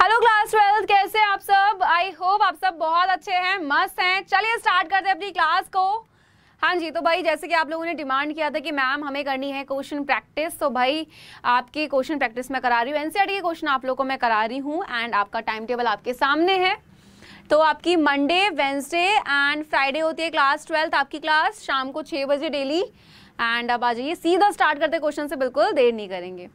hello class twelfth कैसे आप सब आई होप आप सब बहुत अच्छे हैं मस्त हैं चलिए स्टार्ट करते हैं अपनी क्लास को हाँ जी तो भाई जैसे कि आप लोगों ने डिमांड किया था कि मैम हमें करनी है क्वेश्चन प्रैक्टिस तो भाई आपकी क्वेश्चन प्रैक्टिस मैं करा रही हूँ एन e के क्वेश्चन आप लोगों को मैं करा रही हूँ एंड आपका टाइम टेबल आपके सामने है तो आपकी मंडे वेंसडे एंड फ्राइडे होती है क्लास ट्वेल्थ आपकी क्लास शाम को छः बजे डेली एंड अब आ जाइए सीधा स्टार्ट करते क्वेश्चन से बिल्कुल देर नहीं करेंगे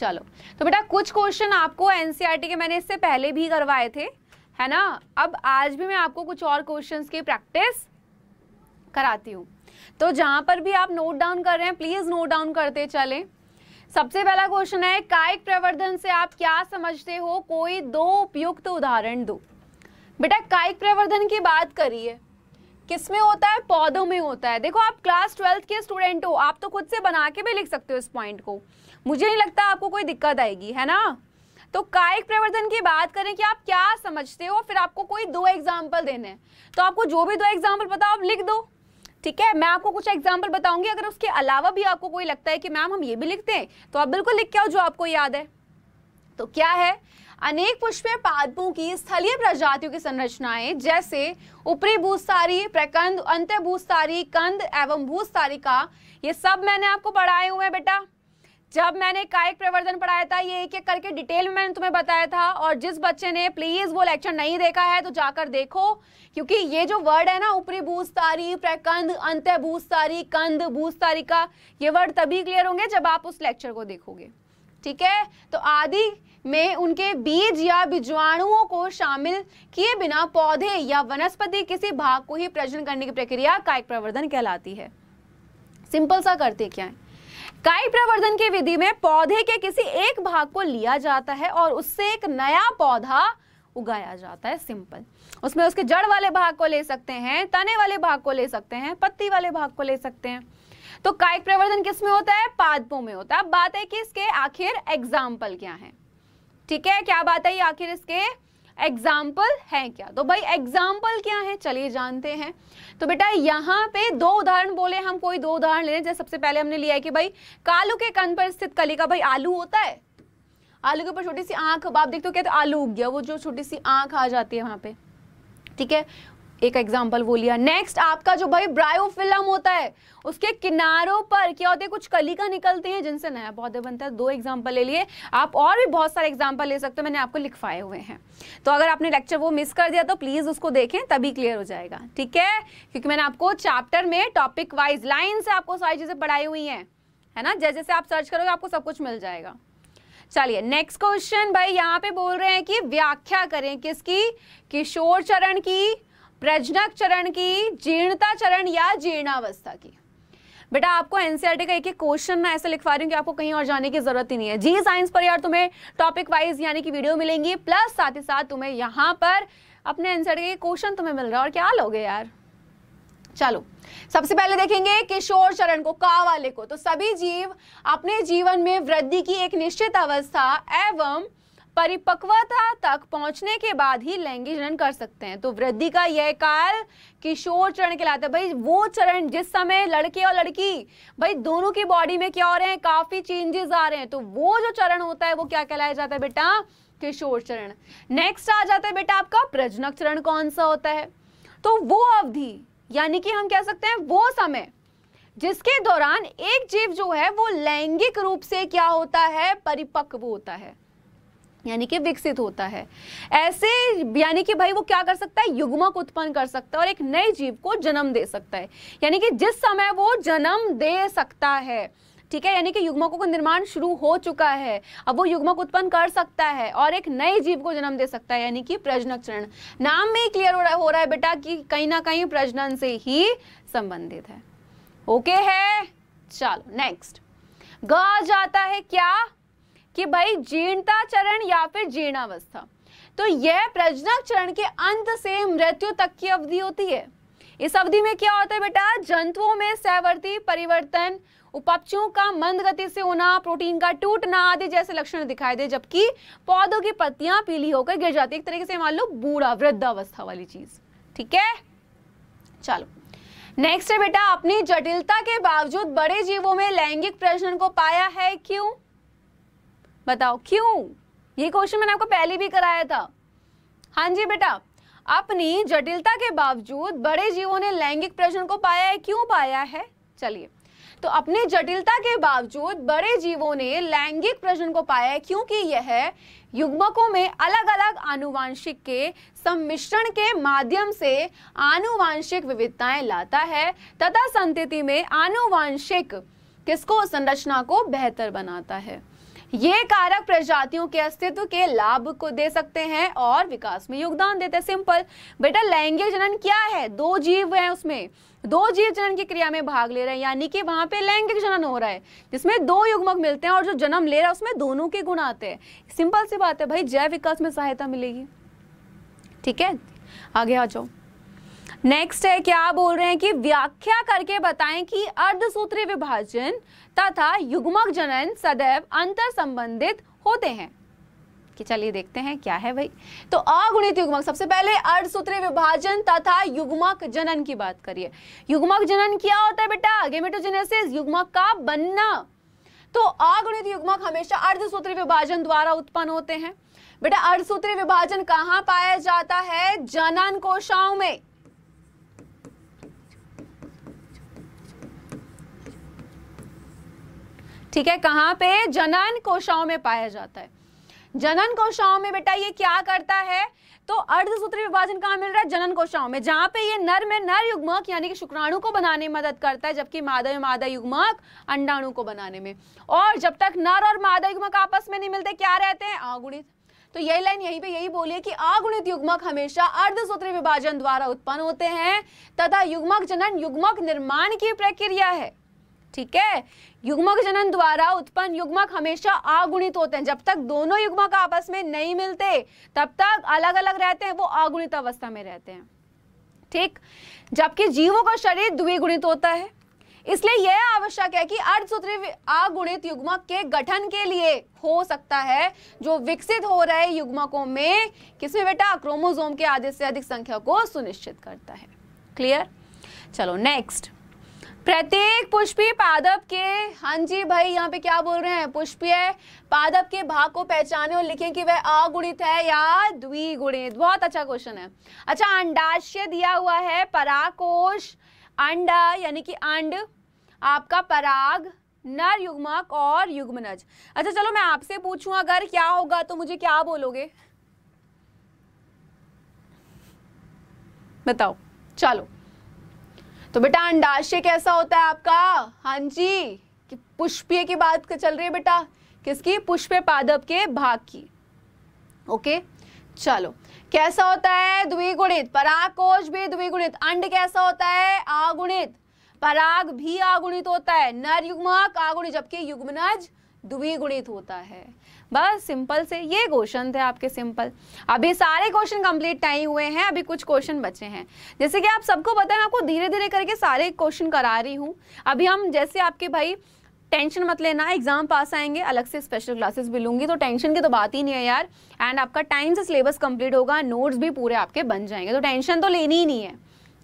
चलो तो बेटा कुछ क्वेश्चन आपको एनसीईआरटी e के मैंने इससे पहले भी करवाए थे है ना अब आज भी मैं आपको कुछ और क्वेश्चंस की प्रैक्टिस कराती हूँ तो जहां पर भी आप नोट डाउन कर रहे हैं प्लीज़ नोट डाउन करते चलें सबसे पहला क्वेश्चन है कायिक प्रवर्धन से आप क्या समझते हो कोई दो उपयुक्त उदाहरण दो बेटा कायिक प्रवर्धन की बात करिए किस में होता है पौधों में होता है देखो आप क्लास ट्वेल्थ के स्टूडेंट हो आप तो खुद से बना के भी लिख सकते हो इस पॉइंट को मुझे नहीं लगता आपको कोई दिक्कत आएगी है ना तो कायिक प्रवर्धन की बात करें कि आप क्या समझते हो फिर आपको कोई दो एग्जाम्पल देने हैं तो आपको जो भी दो एग्जाम्पल बताओ आप लिख दो ठीक है मैं आपको कुछ एग्जाम्पल बताऊंगी अगर उसके अलावा भी आपको कोई लगता है कि मैम हम ये भी लिखते हैं तो आप बिल्कुल लिख के आओ जो आपको याद है तो क्या है अनेक पुष्पीय पादपों की स्थलीय प्रजातियों की संरचनाएं जैसे ऊपरी भूस्तारी प्रकंद अंत्य भूस्तारी कंद एवं भूस्तारी का ये सब मैंने आपको पढ़ाए हुए हैं बेटा जब मैंने कायक प्रवर्धन पढ़ाया था ये एक एक करके डिटेल में मैंने तुम्हें बताया था और जिस बच्चे ने प्लीज वो लेक्चर नहीं देखा है तो जाकर देखो क्योंकि ये जो वर्ड है ना ऊपरी भूस्तारी प्रकंद अंत भूस्तारी कंद भूस्तारी का ये वर्ड तभी क्लियर होंगे जब आप उस लेक्चर को देखोगे ठीक है तो आदि में उनके बीज या बीजाणुओं को शामिल किए बिना पौधे या वनस्पति किसी भाग को ही प्रजनन करने की प्रक्रिया कायिक प्रवर्धन कहलाती है सिंपल सा करते क्या है कायिक प्रवर्धन की विधि में पौधे के किसी एक भाग को लिया जाता है और उससे एक नया पौधा उगाया जाता है सिंपल उसमें उसके जड़ वाले भाग को ले सकते हैं तने वाले भाग को ले सकते हैं पत्ती वाले भाग को ले सकते हैं तो कायिक प्रवर्धन किस में होता है पादपों में होता है अब बात है कि इसके आखिर एग्जाम्पल क्या है ठीक है क्या बात है आखिर इसके एग्जाम्पल है क्या तो भाई एग्जाम्पल क्या है चलिए जानते हैं तो बेटा यहाँ पे दो उदाहरण बोले हम कोई दो उदाहरण ले रहे जैसे सबसे पहले हमने लिया है कि भाई कालू के कन पर स्थित कली का भाई आलू होता है आलू के ऊपर छोटी सी आंख आप देखते हो क्या तो आलू उग गया वो जो छोटी सी आंख आ जाती है वहां पे ठीक है एक एग्जाम्पल वो लिया नेक्स्ट आपका जो भाई ब्रायोफिलम होता है उसके किनारों पर क्या होते हैं कुछ कलिका निकलती है जिनसे नया पौधे बनता है दो एग्जाम्पल ले लिए आप और भी बहुत सारे एग्जाम्पल ले सकते हो मैंने आपको लिखवाए हुए हैं तो अगर आपने लेक्चर वो मिस कर दिया तो प्लीज़ उसको देखें तभी क्लियर हो जाएगा ठीक है क्योंकि मैंने आपको चैप्टर में टॉपिक वाइज लाइन से आपको सारी चीज़ें पढ़ाई हुई है है ना जैसे जैसे आप सर्च करोगे आपको सब कुछ मिल जाएगा चलिए नेक्स्ट क्वेश्चन भाई यहाँ पे बोल रहे हैं कि व्याख्या करें किसकी किशोर चरण की प्रजनक चरण की जीर्णता चरण या जीर्णावस्था की बेटा आपको एनसीईआरटी e का एक एक क्वेश्चन ना ऐसे लिखवा रही हूँ कि आपको कहीं और जाने की जरूरत ही नहीं है जी साइंस हाँ, पर यार तुम्हें टॉपिक वाइज यानी कि वीडियो मिलेंगी प्लस साथ ही साथ तुम्हें यहाँ पर अपने एनसीआरटी e के क्वेश्चन तुम्हें मिल रहा है और क्या लोगे यार चलो सबसे पहले देखेंगे किशोर चरण को का वाले को तो सभी जीव अपने जीवन में वृद्धि की एक निश्चित अवस्था एवं परिपक्वता तक पहुंचने के बाद ही लैंगिक जनन कर सकते हैं तो वृद्धि का यह काल किशोर चरण कहलाता है भाई वो चरण जिस समय लड़के और लड़की भाई दोनों की बॉडी में क्या हो रहे हैं काफी चेंजेस आ रहे हैं तो वो जो चरण होता है वो क्या कहलाया जाता है बेटा किशोर चरण नेक्स्ट आ जाता है बेटा आपका प्रजनक चरण कौन सा होता है तो वो अवधि यानी कि हम कह सकते हैं वो समय जिसके दौरान एक जीव जो है वो लैंगिक रूप से क्या होता है परिपक्व होता है यानी कि विकसित होता है ऐसे यानी कि भाई वो क्या कर सकता है युग्मक उत्पन्न कर सकता है और एक नए जीव को जन्म दे सकता है यानी कि जिस समय वो जन्म दे सकता है ठीक है यानी कि युग्मकों का निर्माण शुरू हो चुका है अब वो युग्मक उत्पन्न कर सकता है और एक नए जीव को जन्म दे सकता है यानी कि प्रजनक चरण नाम में ही क्लियर हो रहा हो रहा है बेटा कि कहीं ना कहीं प्रजनन से ही संबंधित है ओके है चलो नेक्स्ट ग जाता है क्या कि भाई जीर्णता चरण या फिर जीर्णावस्था तो यह प्रजनक चरण के अंत से मृत्यु तक की अवधि होती है इस अवधि में क्या होता है बेटा जंतुओं में सहवर्ती परिवर्तन उपपचों का मंद गति से होना प्रोटीन का टूटना आदि जैसे लक्षण दिखाई दे जबकि पौधों की पत्तियां पीली होकर गिर जाती है एक तरीके से मान लो बूढ़ा वृद्धावस्था वाली चीज ठीक है चलो नेक्स्ट है बेटा अपनी जटिलता के बावजूद बड़े जीवों में लैंगिक प्रजनन को पाया है क्यों बताओ क्यों ये क्वेश्चन मैंने आपको पहले भी कराया था हाँ जी बेटा अपनी जटिलता के बावजूद बड़े जीवों ने लैंगिक प्रजनन को पाया है क्यों पाया है चलिए तो अपनी जटिलता के बावजूद बड़े जीवों ने लैंगिक प्रजनन को पाया है क्योंकि यह युग्मकों में अलग अलग आनुवांशिक के सम्मिश्रण के माध्यम से आनुवांशिक विविधताएं लाता है तथा संतति में आनुवांशिक किसको संरचना को बेहतर बनाता है ये कारक प्रजातियों के अस्तित्व के लाभ को दे सकते हैं और विकास में योगदान देते हैं सिंपल बेटा लैंगिक जनन क्या है दो जीव है उसमें दो जीव जनन की क्रिया में भाग ले रहे हैं यानी कि वहां पे लैंगिक जनन हो रहा है जिसमें दो युग्मक मिलते हैं और जो जन्म ले रहा है उसमें दोनों के गुण आते हैं सिंपल सी बात है भाई जैव विकास में सहायता मिलेगी ठीक है आगे आ जाओ नेक्स्ट है क्या बोल रहे हैं कि व्याख्या करके बताएं कि अर्धसूत्री विभाजन तथा युग्मक जनन सदैव अंतर संबंधित होते हैं कि चलिए देखते हैं क्या है भाई तो अगुणित युग्मक सबसे पहले अर्धसूत्री विभाजन तथा युग्मक जनन की बात करिए युग्मक जनन क्या होता है बेटा गेमेटोजेनेसिस युग्मक का बनना तो अगुणित युग्मक हमेशा अर्धसूत्री विभाजन द्वारा उत्पन्न होते हैं बेटा अर्धसूत्री विभाजन कहाँ पाया जाता है जनन कोशाओं में ठीक है कहाँ पे जनन कोशाओं में पाया जाता है जनन कोशाओं में बेटा ये क्या करता है तो अर्धसूत्री विभाजन कहाँ मिल रहा है जनन कोशाओं में जहाँ पे ये नर में नर युग्मक यानी कि शुक्राणु को बनाने में मदद करता है जबकि मादा में मादा युग्मक अंडाणु को बनाने में और जब तक नर और मादा युग्मक आपस में नहीं मिलते क्या रहते हैं अगुणित तो यही लाइन यही पे यही बोलिए कि अगुणित युग्मक हमेशा अर्धसूत्री विभाजन द्वारा उत्पन्न होते हैं तथा युग्मक जनन युग्मक निर्माण की प्रक्रिया है ठीक है युग्मक जनन द्वारा उत्पन्न युग्मक हमेशा आगुणित होते हैं जब तक दोनों युग्मक आपस में नहीं मिलते तब तक अलग अलग रहते हैं वो आगुणित अवस्था में रहते हैं ठीक जबकि जीवों का शरीर द्विगुणित होता है इसलिए यह आवश्यक है कि अर्धसूत्री आगुणित युग्मक के गठन के लिए हो सकता है जो विकसित हो रहे युग्मकों में किसमें बेटा क्रोमोजोम के आधे से अधिक संख्या को सुनिश्चित करता है क्लियर चलो नेक्स्ट प्रत्येक पुष्पी पादप के हाँ जी भाई यहाँ पे क्या बोल रहे हैं पुष्पीय पादप के भाग को पहचाने और लिखें कि वह अगुणित है या द्विगुणित बहुत अच्छा क्वेश्चन है अच्छा अंडाशय दिया हुआ है पराकोश अंडा यानी कि अंड आपका पराग नर युग्मक और युग्मनज अच्छा चलो मैं आपसे पूछूं अगर क्या होगा तो मुझे क्या बोलोगे बताओ चलो तो बेटा अंडाशय कैसा होता है आपका हाँ जी कि पुष्पीय की बात चल रही है बेटा किसकी पुष्पीय पादप के भाग की ओके चलो कैसा होता है द्विगुणित पराग कोष भी द्विगुणित अंड कैसा होता है आगुणित पराग भी आगुणित होता है नर युग्मक आगुणित जबकि युग्मनज द्विगुणित होता है बस सिंपल से ये क्वेश्चन थे आपके सिंपल अभी सारे क्वेश्चन कंप्लीट नहीं हुए हैं अभी कुछ क्वेश्चन बचे हैं जैसे कि आप सबको पता है आपको धीरे धीरे करके सारे क्वेश्चन करा रही हूँ अभी हम जैसे आपके भाई टेंशन मत लेना एग्जाम पास आएंगे अलग से स्पेशल क्लासेस भी लूंगी तो टेंशन की तो बात ही नहीं है यार एंड आपका टाइम से सिलेबस कंप्लीट होगा नोट्स भी पूरे आपके बन जाएंगे तो टेंशन तो लेनी ही नहीं है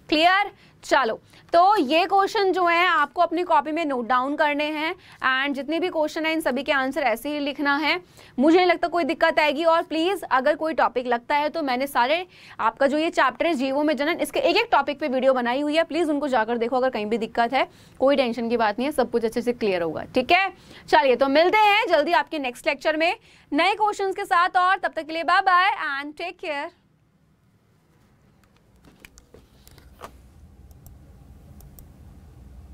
क्लियर चलो तो ये क्वेश्चन जो है आपको अपनी कॉपी में नोट डाउन करने हैं एंड जितने भी क्वेश्चन हैं इन सभी के आंसर ऐसे ही लिखना है मुझे नहीं लगता कोई दिक्कत आएगी और प्लीज़ अगर कोई टॉपिक लगता है तो मैंने सारे आपका जो ये चैप्टर है जीवो में जनन इसके एक एक टॉपिक पे वीडियो बनाई हुई है प्लीज़ उनको जाकर देखो अगर कहीं भी दिक्कत है कोई टेंशन की बात नहीं है सब कुछ अच्छे से क्लियर होगा ठीक है चलिए तो मिलते हैं जल्दी आपके नेक्स्ट लेक्चर में नए क्वेश्चन के साथ और तब तक के लिए bye bye and take care